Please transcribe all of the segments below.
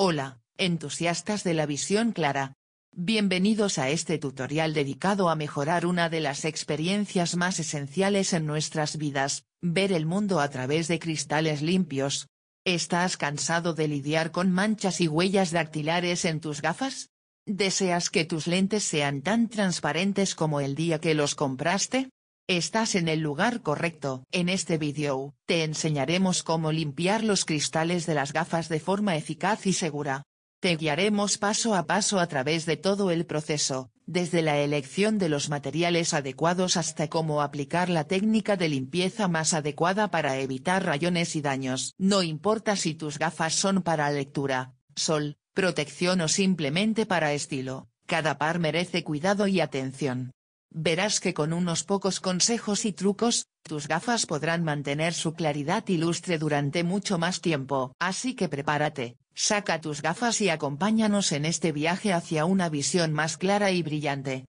Hola, entusiastas de la visión clara. Bienvenidos a este tutorial dedicado a mejorar una de las experiencias más esenciales en nuestras vidas, ver el mundo a través de cristales limpios. ¿Estás cansado de lidiar con manchas y huellas dactilares en tus gafas? ¿Deseas que tus lentes sean tan transparentes como el día que los compraste? Estás en el lugar correcto. En este vídeo, te enseñaremos cómo limpiar los cristales de las gafas de forma eficaz y segura. Te guiaremos paso a paso a través de todo el proceso, desde la elección de los materiales adecuados hasta cómo aplicar la técnica de limpieza más adecuada para evitar rayones y daños. No importa si tus gafas son para lectura, sol, protección o simplemente para estilo, cada par merece cuidado y atención. Verás que con unos pocos consejos y trucos, tus gafas podrán mantener su claridad ilustre durante mucho más tiempo. Así que prepárate, saca tus gafas y acompáñanos en este viaje hacia una visión más clara y brillante.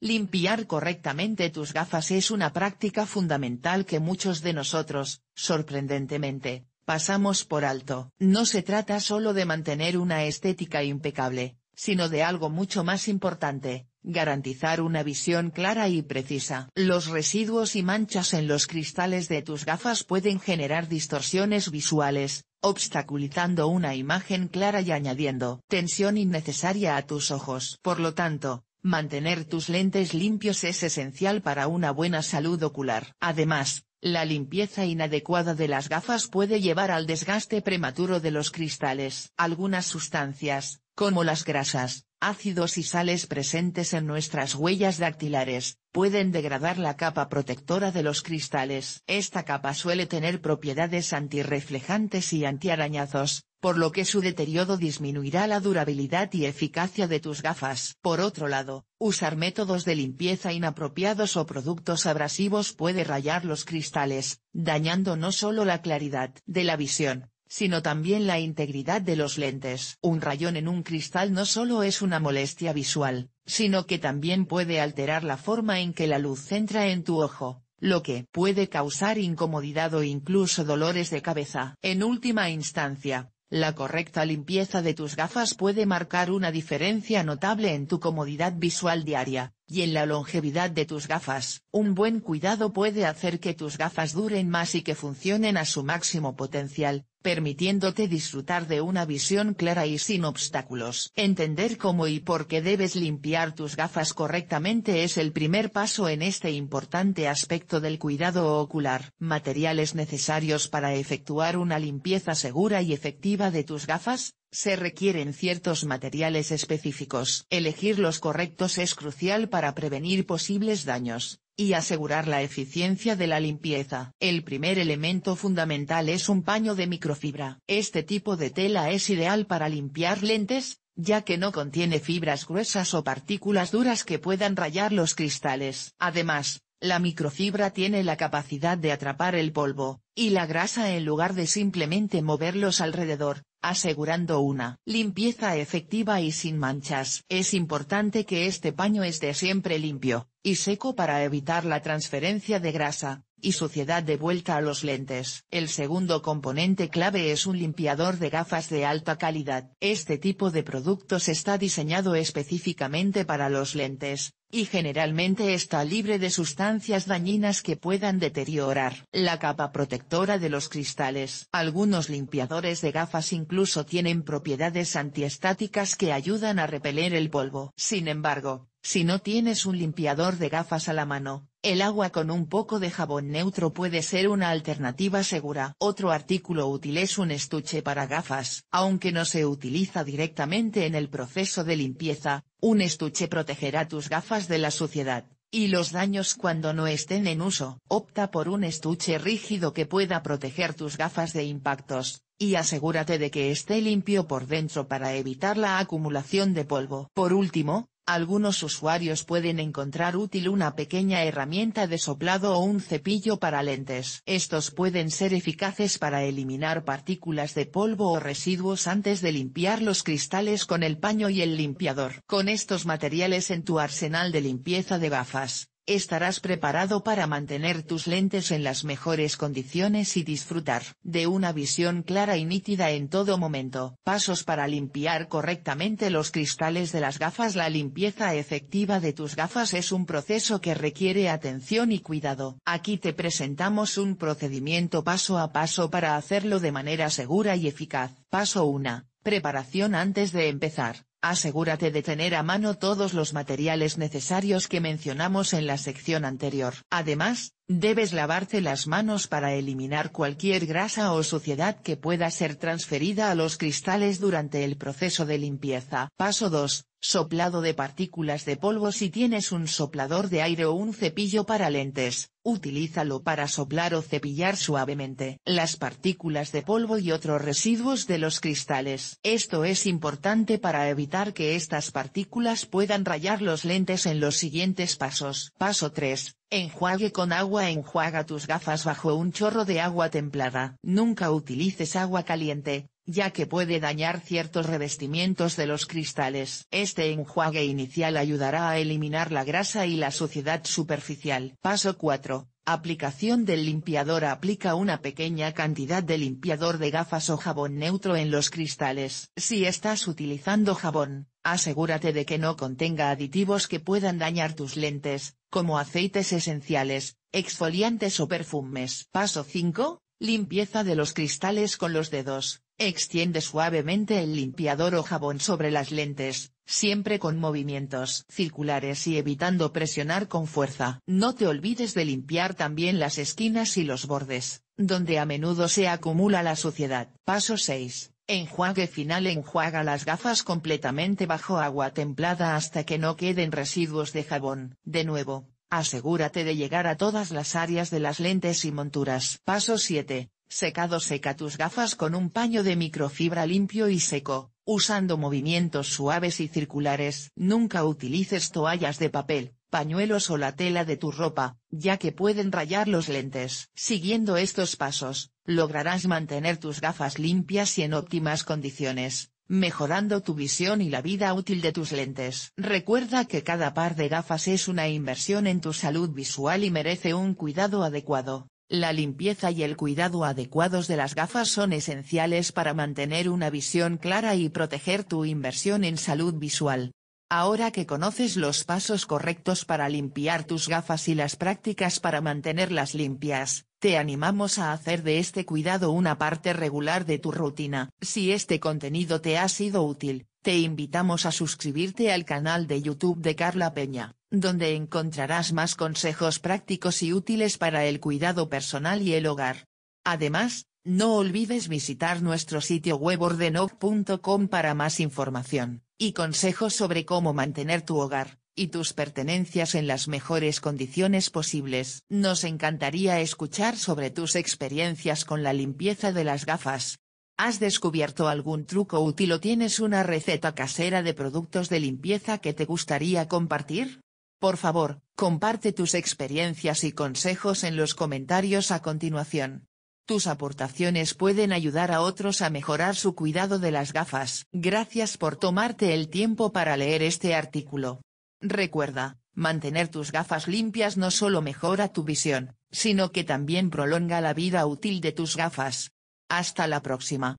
Limpiar correctamente tus gafas es una práctica fundamental que muchos de nosotros, sorprendentemente, pasamos por alto. No se trata solo de mantener una estética impecable, sino de algo mucho más importante, garantizar una visión clara y precisa. Los residuos y manchas en los cristales de tus gafas pueden generar distorsiones visuales, obstaculizando una imagen clara y añadiendo tensión innecesaria a tus ojos. Por lo tanto, mantener tus lentes limpios es esencial para una buena salud ocular. Además, la limpieza inadecuada de las gafas puede llevar al desgaste prematuro de los cristales. Algunas sustancias, como las grasas, ácidos y sales presentes en nuestras huellas dactilares, pueden degradar la capa protectora de los cristales. Esta capa suele tener propiedades antirreflejantes y antiarañazos, por lo que su deterioro disminuirá la durabilidad y eficacia de tus gafas. Por otro lado, usar métodos de limpieza inapropiados o productos abrasivos puede rayar los cristales, dañando no solo la claridad de la visión, sino también la integridad de los lentes. Un rayón en un cristal no solo es una molestia visual, sino que también puede alterar la forma en que la luz entra en tu ojo, lo que puede causar incomodidad o incluso dolores de cabeza. En última instancia, la correcta limpieza de tus gafas puede marcar una diferencia notable en tu comodidad visual diaria, y en la longevidad de tus gafas. Un buen cuidado puede hacer que tus gafas duren más y que funcionen a su máximo potencial, permitiéndote disfrutar de una visión clara y sin obstáculos. Entender cómo y por qué debes limpiar tus gafas correctamente es el primer paso en este importante aspecto del cuidado ocular. Materiales necesarios para efectuar una limpieza segura y efectiva de tus gafas, se requieren ciertos materiales específicos. Elegir los correctos es crucial para prevenir posibles daños, y asegurar la eficiencia de la limpieza. El primer elemento fundamental es un paño de microfibra. Este tipo de tela es ideal para limpiar lentes, ya que no contiene fibras gruesas o partículas duras que puedan rayar los cristales. Además, la microfibra tiene la capacidad de atrapar el polvo, y la grasa en lugar de simplemente moverlos alrededor, asegurando una limpieza efectiva y sin manchas. Es importante que este paño esté siempre limpio y seco para evitar la transferencia de grasa y suciedad de vuelta a los lentes. El segundo componente clave es un limpiador de gafas de alta calidad. Este tipo de productos está diseñado específicamente para los lentes, y generalmente está libre de sustancias dañinas que puedan deteriorar la capa protectora de los cristales. Algunos limpiadores de gafas incluso tienen propiedades antiestáticas que ayudan a repeler el polvo. Sin embargo, si no tienes un limpiador de gafas a la mano, el agua con un poco de jabón neutro puede ser una alternativa segura. Otro artículo útil es un estuche para gafas. Aunque no se utiliza directamente en el proceso de limpieza, un estuche protegerá tus gafas de la suciedad y los daños cuando no estén en uso. Opta por un estuche rígido que pueda proteger tus gafas de impactos, y asegúrate de que esté limpio por dentro para evitar la acumulación de polvo. Por último, algunos usuarios pueden encontrar útil una pequeña herramienta de soplado o un cepillo para lentes. Estos pueden ser eficaces para eliminar partículas de polvo o residuos antes de limpiar los cristales con el paño y el limpiador. Con estos materiales en tu arsenal de limpieza de gafas, estarás preparado para mantener tus lentes en las mejores condiciones y disfrutar de una visión clara y nítida en todo momento. Pasos para limpiar correctamente los cristales de las gafas La limpieza efectiva de tus gafas es un proceso que requiere atención y cuidado. Aquí te presentamos un procedimiento paso a paso para hacerlo de manera segura y eficaz. Paso 1. Preparación antes de empezar. Asegúrate de tener a mano todos los materiales necesarios que mencionamos en la sección anterior. Además, Debes lavarte las manos para eliminar cualquier grasa o suciedad que pueda ser transferida a los cristales durante el proceso de limpieza. Paso 2. Soplado de partículas de polvo Si tienes un soplador de aire o un cepillo para lentes, utilízalo para soplar o cepillar suavemente las partículas de polvo y otros residuos de los cristales. Esto es importante para evitar que estas partículas puedan rayar los lentes en los siguientes pasos. Paso 3 Enjuague con agua Enjuaga tus gafas bajo un chorro de agua templada. Nunca utilices agua caliente, ya que puede dañar ciertos revestimientos de los cristales. Este enjuague inicial ayudará a eliminar la grasa y la suciedad superficial. Paso 4. Aplicación del limpiador Aplica una pequeña cantidad de limpiador de gafas o jabón neutro en los cristales. Si estás utilizando jabón, asegúrate de que no contenga aditivos que puedan dañar tus lentes, como aceites esenciales, exfoliantes o perfumes. Paso 5. Limpieza de los cristales con los dedos. Extiende suavemente el limpiador o jabón sobre las lentes, siempre con movimientos circulares y evitando presionar con fuerza. No te olvides de limpiar también las esquinas y los bordes, donde a menudo se acumula la suciedad. Paso 6. Enjuague final Enjuaga las gafas completamente bajo agua templada hasta que no queden residuos de jabón. De nuevo, asegúrate de llegar a todas las áreas de las lentes y monturas. Paso 7. Secado Seca tus gafas con un paño de microfibra limpio y seco, usando movimientos suaves y circulares. Nunca utilices toallas de papel, pañuelos o la tela de tu ropa, ya que pueden rayar los lentes. Siguiendo estos pasos, lograrás mantener tus gafas limpias y en óptimas condiciones, mejorando tu visión y la vida útil de tus lentes. Recuerda que cada par de gafas es una inversión en tu salud visual y merece un cuidado adecuado. La limpieza y el cuidado adecuados de las gafas son esenciales para mantener una visión clara y proteger tu inversión en salud visual. Ahora que conoces los pasos correctos para limpiar tus gafas y las prácticas para mantenerlas limpias, te animamos a hacer de este cuidado una parte regular de tu rutina. Si este contenido te ha sido útil, te invitamos a suscribirte al canal de YouTube de Carla Peña, donde encontrarás más consejos prácticos y útiles para el cuidado personal y el hogar. Además, no olvides visitar nuestro sitio web ordenog.com para más información y consejos sobre cómo mantener tu hogar y tus pertenencias en las mejores condiciones posibles. Nos encantaría escuchar sobre tus experiencias con la limpieza de las gafas. ¿Has descubierto algún truco útil o tienes una receta casera de productos de limpieza que te gustaría compartir? Por favor, comparte tus experiencias y consejos en los comentarios a continuación. Tus aportaciones pueden ayudar a otros a mejorar su cuidado de las gafas. Gracias por tomarte el tiempo para leer este artículo. Recuerda, mantener tus gafas limpias no solo mejora tu visión, sino que también prolonga la vida útil de tus gafas. Hasta la próxima.